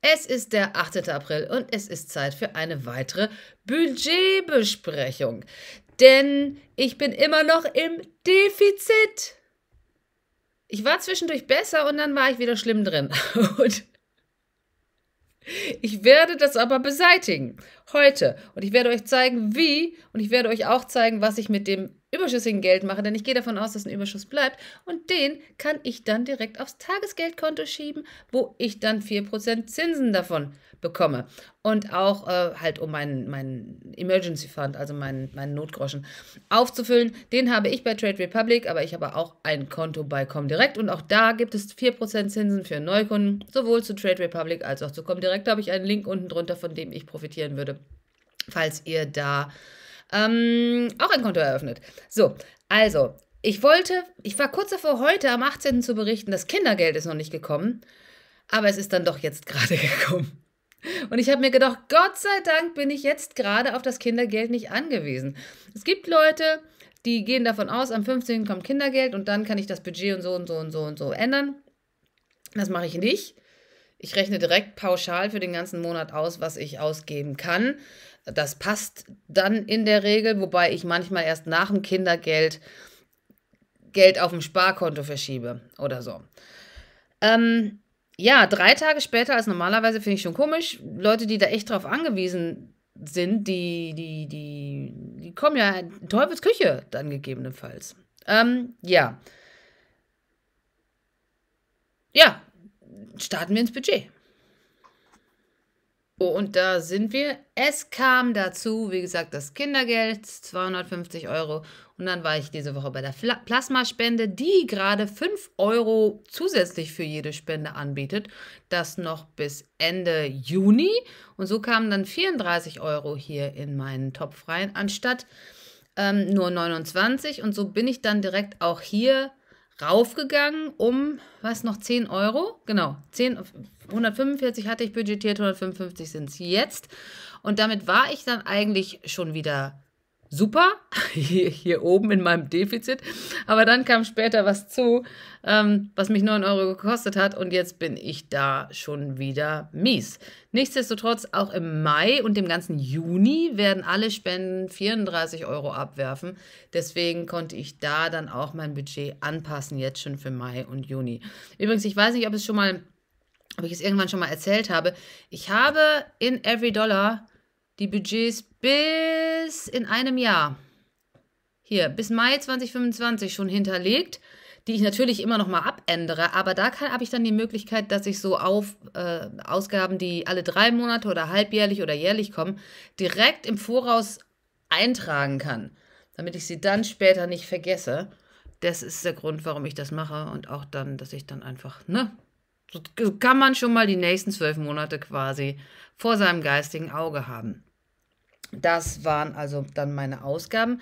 Es ist der 8. April und es ist Zeit für eine weitere Budgetbesprechung. Denn ich bin immer noch im Defizit. Ich war zwischendurch besser und dann war ich wieder schlimm drin. Und ich werde das aber beseitigen heute. Und ich werde euch zeigen, wie. Und ich werde euch auch zeigen, was ich mit dem überschüssigen Geld mache, denn ich gehe davon aus, dass ein Überschuss bleibt. Und den kann ich dann direkt aufs Tagesgeldkonto schieben, wo ich dann 4% Zinsen davon bekomme. Und auch äh, halt, um meinen, meinen Emergency Fund, also meinen, meinen Notgroschen, aufzufüllen. Den habe ich bei Trade Republic, aber ich habe auch ein Konto bei Comdirect. Und auch da gibt es 4% Zinsen für Neukunden, sowohl zu Trade Republic als auch zu Comdirect. Da habe ich einen Link unten drunter, von dem ich profitieren würde, falls ihr da ähm, auch ein Konto eröffnet. So, also, ich wollte, ich war kurz davor, heute am 18. zu berichten, das Kindergeld ist noch nicht gekommen, aber es ist dann doch jetzt gerade gekommen. Und ich habe mir gedacht, Gott sei Dank bin ich jetzt gerade auf das Kindergeld nicht angewiesen. Es gibt Leute, die gehen davon aus, am 15. kommt Kindergeld und dann kann ich das Budget und so und so und so und so ändern. Das mache ich nicht. Ich rechne direkt pauschal für den ganzen Monat aus, was ich ausgeben kann. Das passt dann in der Regel, wobei ich manchmal erst nach dem Kindergeld Geld auf dem Sparkonto verschiebe oder so. Ähm, ja, drei Tage später als normalerweise finde ich schon komisch. Leute, die da echt drauf angewiesen sind, die, die, die, die kommen ja in Teufelsküche dann gegebenenfalls. Ähm, ja. Ja, starten wir ins Budget. Und da sind wir. Es kam dazu, wie gesagt, das Kindergeld, 250 Euro. Und dann war ich diese Woche bei der Plasmaspende, die gerade 5 Euro zusätzlich für jede Spende anbietet. Das noch bis Ende Juni. Und so kamen dann 34 Euro hier in meinen Topf rein, anstatt ähm, nur 29. Und so bin ich dann direkt auch hier raufgegangen um, was noch, 10 Euro? Genau, 10, 145 hatte ich budgetiert, 155 sind es jetzt. Und damit war ich dann eigentlich schon wieder super, hier, hier, oben in meinem Defizit. Aber dann kam später was zu, ähm, was mich 9 Euro gekostet hat und jetzt bin ich da schon wieder mies. Nichtsdestotrotz, auch im Mai und dem ganzen Juni werden alle Spenden 34 Euro abwerfen. Deswegen konnte ich da dann auch mein Budget anpassen, jetzt schon für Mai und Juni. Übrigens, ich weiß nicht, ob es schon mal, ob ich es irgendwann schon mal erzählt habe. Ich habe in Every Dollar die Budgets bis in einem Jahr, hier, bis Mai 2025 schon hinterlegt, die ich natürlich immer noch mal abändere, aber da habe ich dann die Möglichkeit, dass ich so auf äh, Ausgaben, die alle drei Monate oder halbjährlich oder jährlich kommen, direkt im Voraus eintragen kann, damit ich sie dann später nicht vergesse. Das ist der Grund, warum ich das mache und auch dann, dass ich dann einfach, ne, so kann man schon mal die nächsten zwölf Monate quasi vor seinem geistigen Auge haben. Das waren also dann meine Ausgaben.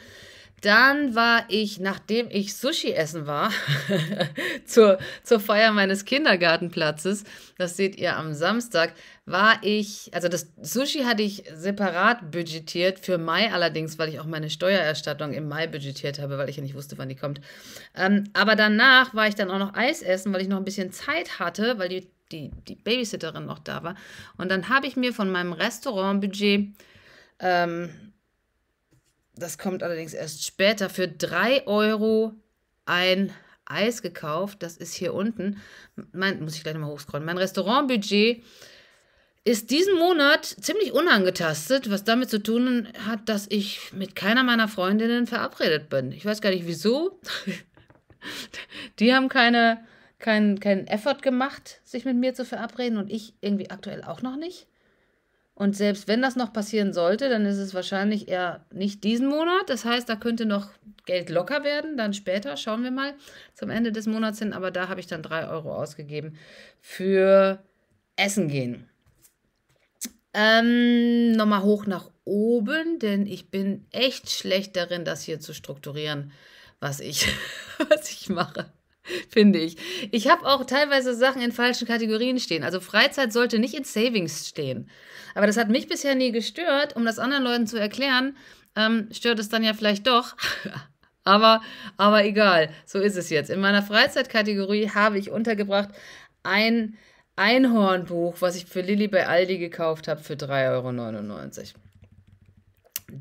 Dann war ich, nachdem ich Sushi essen war, zur, zur Feier meines Kindergartenplatzes, das seht ihr am Samstag, war ich, also das Sushi hatte ich separat budgetiert für Mai allerdings, weil ich auch meine Steuererstattung im Mai budgetiert habe, weil ich ja nicht wusste, wann die kommt. Ähm, aber danach war ich dann auch noch Eis essen, weil ich noch ein bisschen Zeit hatte, weil die, die, die Babysitterin noch da war. Und dann habe ich mir von meinem Restaurantbudget ähm, das kommt allerdings erst später. Für 3 Euro ein Eis gekauft. Das ist hier unten. Mein, muss ich gleich nochmal hochscrollen. Mein Restaurantbudget ist diesen Monat ziemlich unangetastet, was damit zu tun hat, dass ich mit keiner meiner Freundinnen verabredet bin. Ich weiß gar nicht wieso. Die haben keine, keinen kein Effort gemacht, sich mit mir zu verabreden und ich irgendwie aktuell auch noch nicht. Und selbst wenn das noch passieren sollte, dann ist es wahrscheinlich eher nicht diesen Monat. Das heißt, da könnte noch Geld locker werden. Dann später schauen wir mal zum Ende des Monats hin. Aber da habe ich dann 3 Euro ausgegeben für Essen gehen. Ähm, nochmal hoch nach oben, denn ich bin echt schlecht darin, das hier zu strukturieren, was ich, was ich mache finde ich. Ich habe auch teilweise Sachen in falschen Kategorien stehen. Also Freizeit sollte nicht in Savings stehen. Aber das hat mich bisher nie gestört, um das anderen Leuten zu erklären, ähm, stört es dann ja vielleicht doch. aber, aber egal, so ist es jetzt. In meiner Freizeitkategorie habe ich untergebracht ein Einhornbuch, was ich für Lilly bei Aldi gekauft habe, für 3,99 Euro.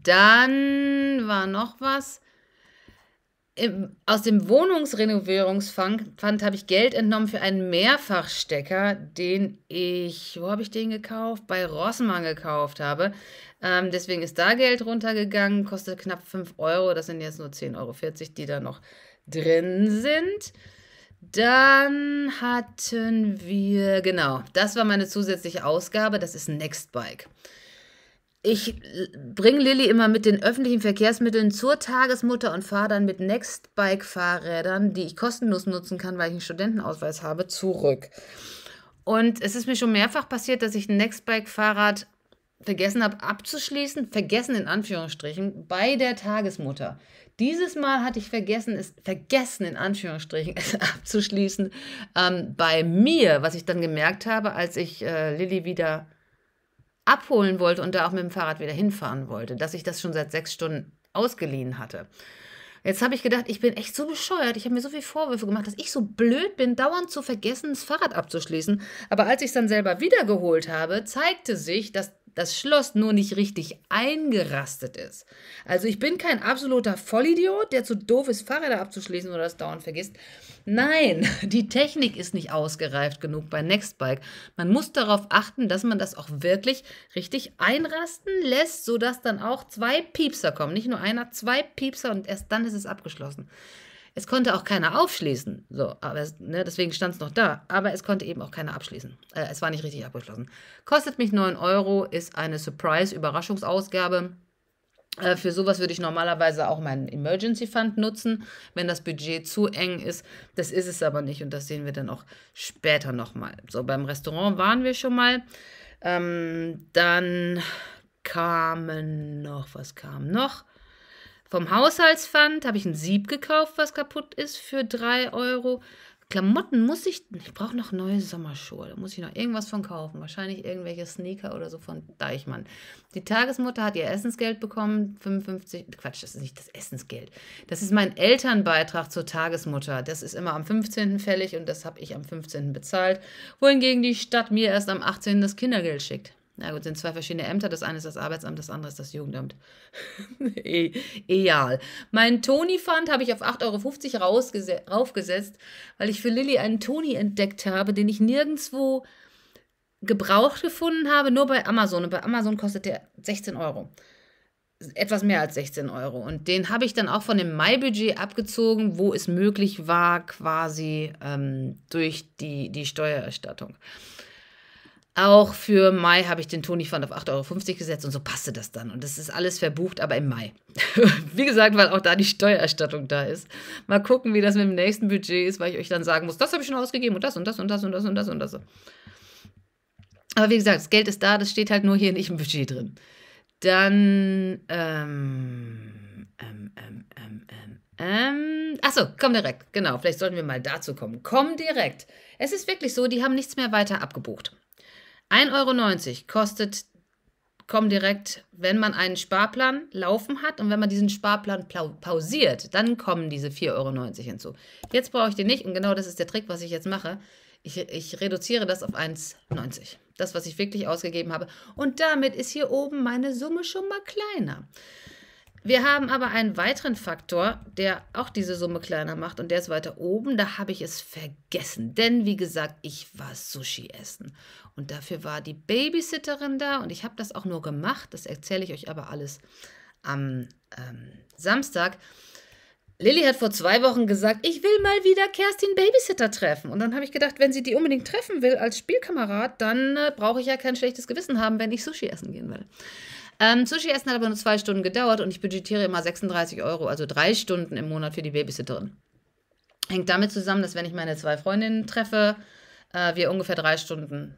Dann war noch was aus dem Wohnungsrenovierungsfund habe ich Geld entnommen für einen Mehrfachstecker, den ich, wo habe ich den gekauft? Bei Rossmann gekauft habe. Ähm, deswegen ist da Geld runtergegangen, kostet knapp 5 Euro. Das sind jetzt nur 10,40 Euro, die da noch drin sind. Dann hatten wir, genau, das war meine zusätzliche Ausgabe, das ist Nextbike ich bringe Lilly immer mit den öffentlichen Verkehrsmitteln zur Tagesmutter und fahre dann mit Nextbike-Fahrrädern, die ich kostenlos nutzen kann, weil ich einen Studentenausweis habe, zurück. Und es ist mir schon mehrfach passiert, dass ich ein Nextbike-Fahrrad vergessen habe abzuschließen, vergessen in Anführungsstrichen, bei der Tagesmutter. Dieses Mal hatte ich vergessen, es vergessen in Anführungsstrichen es abzuschließen ähm, bei mir, was ich dann gemerkt habe, als ich äh, Lilly wieder abholen wollte und da auch mit dem Fahrrad wieder hinfahren wollte, dass ich das schon seit sechs Stunden ausgeliehen hatte. Jetzt habe ich gedacht, ich bin echt so bescheuert. Ich habe mir so viele Vorwürfe gemacht, dass ich so blöd bin, dauernd zu vergessen, das Fahrrad abzuschließen. Aber als ich es dann selber wiedergeholt habe, zeigte sich, dass das Schloss nur nicht richtig eingerastet ist. Also ich bin kein absoluter Vollidiot, der zu doof ist, Fahrräder abzuschließen oder das dauernd vergisst. Nein, die Technik ist nicht ausgereift genug bei Nextbike. Man muss darauf achten, dass man das auch wirklich richtig einrasten lässt, sodass dann auch zwei Piepser kommen. Nicht nur einer, zwei Piepser und erst dann ist es abgeschlossen. Es konnte auch keiner aufschließen. So, aber es, ne, deswegen stand es noch da. Aber es konnte eben auch keiner abschließen. Äh, es war nicht richtig abgeschlossen. Kostet mich 9 Euro, ist eine Surprise-Überraschungsausgabe. Äh, für sowas würde ich normalerweise auch meinen Emergency Fund nutzen, wenn das Budget zu eng ist. Das ist es aber nicht und das sehen wir dann auch später nochmal. So, beim Restaurant waren wir schon mal. Ähm, dann kamen noch, was kam noch? Vom Haushaltsfund habe ich ein Sieb gekauft, was kaputt ist, für 3 Euro. Klamotten muss ich. Ich brauche noch neue Sommerschuhe. Da muss ich noch irgendwas von kaufen. Wahrscheinlich irgendwelche Sneaker oder so von Deichmann. Die Tagesmutter hat ihr Essensgeld bekommen. 55. Quatsch, das ist nicht das Essensgeld. Das ist mein Elternbeitrag zur Tagesmutter. Das ist immer am 15. fällig und das habe ich am 15. bezahlt. Wohingegen die Stadt mir erst am 18. das Kindergeld schickt. Na gut, sind zwei verschiedene Ämter. Das eine ist das Arbeitsamt, das andere ist das Jugendamt. e Egal. Mein Toni-Fund habe ich auf 8,50 Euro raufgesetzt, weil ich für Lilly einen Toni entdeckt habe, den ich nirgendwo gebraucht gefunden habe, nur bei Amazon. Und bei Amazon kostet der 16 Euro. Etwas mehr als 16 Euro. Und den habe ich dann auch von dem Mai-Budget abgezogen, wo es möglich war, quasi ähm, durch die, die Steuererstattung. Auch für Mai habe ich den toni auf 8,50 Euro gesetzt und so passte das dann. Und das ist alles verbucht, aber im Mai. wie gesagt, weil auch da die Steuererstattung da ist. Mal gucken, wie das mit dem nächsten Budget ist, weil ich euch dann sagen muss, das habe ich schon ausgegeben und das und das und das und das und das und das. Aber wie gesagt, das Geld ist da, das steht halt nur hier nicht im Budget drin. Dann, ähm, ähm, ähm, ähm, ähm, ähm, achso, komm direkt. Genau, vielleicht sollten wir mal dazu kommen. Komm direkt. Es ist wirklich so, die haben nichts mehr weiter abgebucht. 1,90 Euro kostet kommt direkt, wenn man einen Sparplan laufen hat und wenn man diesen Sparplan pausiert, dann kommen diese 4,90 Euro hinzu. Jetzt brauche ich den nicht und genau das ist der Trick, was ich jetzt mache. Ich, ich reduziere das auf 1,90. Das, was ich wirklich ausgegeben habe. Und damit ist hier oben meine Summe schon mal kleiner. Wir haben aber einen weiteren Faktor, der auch diese Summe kleiner macht und der ist weiter oben. Da habe ich es vergessen. Denn wie gesagt, ich war Sushi essen. Und dafür war die Babysitterin da und ich habe das auch nur gemacht. Das erzähle ich euch aber alles am ähm, Samstag. Lilly hat vor zwei Wochen gesagt, ich will mal wieder Kerstin Babysitter treffen. Und dann habe ich gedacht, wenn sie die unbedingt treffen will als Spielkamerad, dann äh, brauche ich ja kein schlechtes Gewissen haben, wenn ich Sushi essen gehen will. Ähm, Sushi-Essen hat aber nur zwei Stunden gedauert und ich budgetiere immer 36 Euro, also drei Stunden im Monat für die Babysitterin. Hängt damit zusammen, dass wenn ich meine zwei Freundinnen treffe, äh, wir ungefähr drei Stunden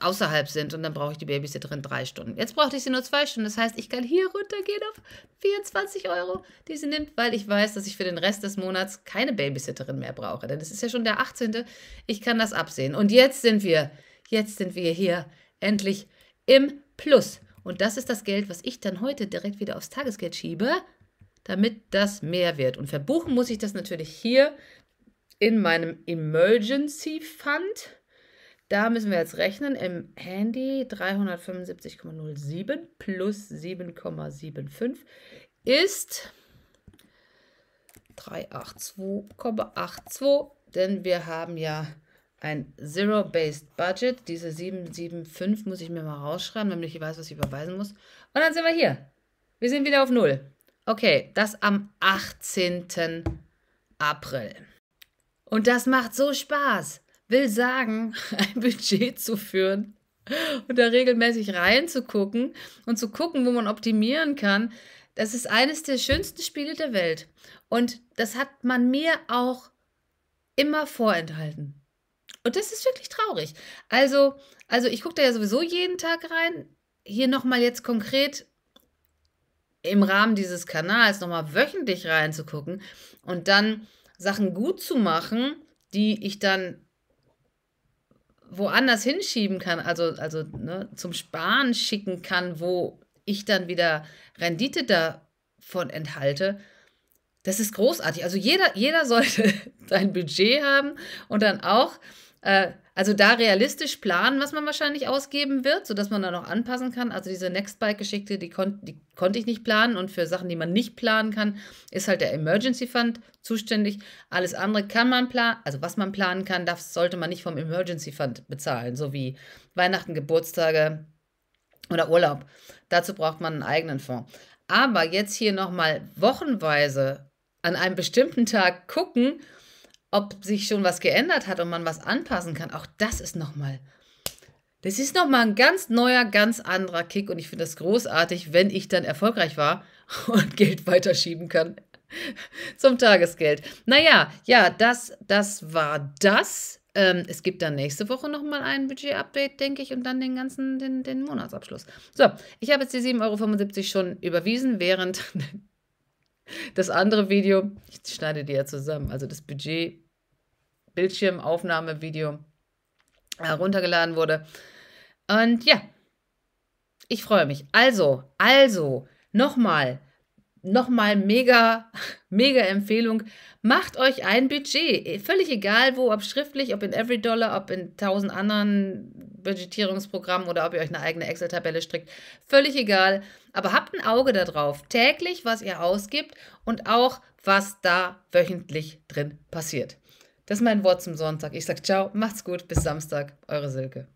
außerhalb sind und dann brauche ich die Babysitterin drei Stunden. Jetzt brauchte ich sie nur zwei Stunden. Das heißt, ich kann hier runtergehen auf 24 Euro, die sie nimmt, weil ich weiß, dass ich für den Rest des Monats keine Babysitterin mehr brauche. Denn es ist ja schon der 18. Ich kann das absehen. Und jetzt sind wir, jetzt sind wir hier endlich im Plus. Und das ist das Geld, was ich dann heute direkt wieder aufs Tagesgeld schiebe, damit das mehr wird. Und verbuchen muss ich das natürlich hier in meinem Emergency Fund. Da müssen wir jetzt rechnen im Handy 375,07 plus 7,75 ist 382,82, denn wir haben ja ein Zero-Based Budget. Diese 775 muss ich mir mal rausschreiben, damit ich weiß, was ich überweisen muss. Und dann sind wir hier. Wir sind wieder auf Null. Okay, das am 18. April. Und das macht so Spaß. Will sagen, ein Budget zu führen und da regelmäßig reinzugucken und zu gucken, wo man optimieren kann. Das ist eines der schönsten Spiele der Welt. Und das hat man mir auch immer vorenthalten. Und das ist wirklich traurig. Also, also ich gucke da ja sowieso jeden Tag rein. Hier nochmal jetzt konkret im Rahmen dieses Kanals nochmal wöchentlich reinzugucken und dann Sachen gut zu machen, die ich dann woanders hinschieben kann, also, also ne, zum Sparen schicken kann, wo ich dann wieder Rendite davon enthalte. Das ist großartig. Also jeder, jeder sollte sein Budget haben und dann auch äh, also da realistisch planen, was man wahrscheinlich ausgeben wird, sodass man dann auch anpassen kann. Also diese Nextbike-Geschichte, die, kon die konnte ich nicht planen. Und für Sachen, die man nicht planen kann, ist halt der Emergency Fund zuständig. Alles andere kann man planen. Also was man planen kann, das sollte man nicht vom Emergency Fund bezahlen. So wie Weihnachten, Geburtstage oder Urlaub. Dazu braucht man einen eigenen Fonds. Aber jetzt hier nochmal wochenweise an einem bestimmten Tag gucken, ob sich schon was geändert hat und man was anpassen kann, auch das ist nochmal. Das ist nochmal ein ganz neuer, ganz anderer Kick und ich finde das großartig, wenn ich dann erfolgreich war und Geld weiterschieben kann zum Tagesgeld. Naja, ja, das, das war das. Ähm, es gibt dann nächste Woche nochmal ein Budget-Update, denke ich, und dann den ganzen, den, den Monatsabschluss. So, ich habe jetzt die 7,75 Euro schon überwiesen, während das andere Video, ich schneide die ja zusammen, also das Budget Bildschirmaufnahmevideo heruntergeladen äh, wurde. Und ja, ich freue mich. Also, also, nochmal, nochmal mega, mega Empfehlung. Macht euch ein Budget. Völlig egal, wo, ob schriftlich, ob in Every Dollar, ob in tausend anderen Budgetierungsprogrammen oder ob ihr euch eine eigene Excel-Tabelle strickt. Völlig egal. Aber habt ein Auge darauf. Täglich, was ihr ausgibt und auch, was da wöchentlich drin passiert. Das ist mein Wort zum Sonntag. Ich sage ciao, macht's gut, bis Samstag, eure Silke.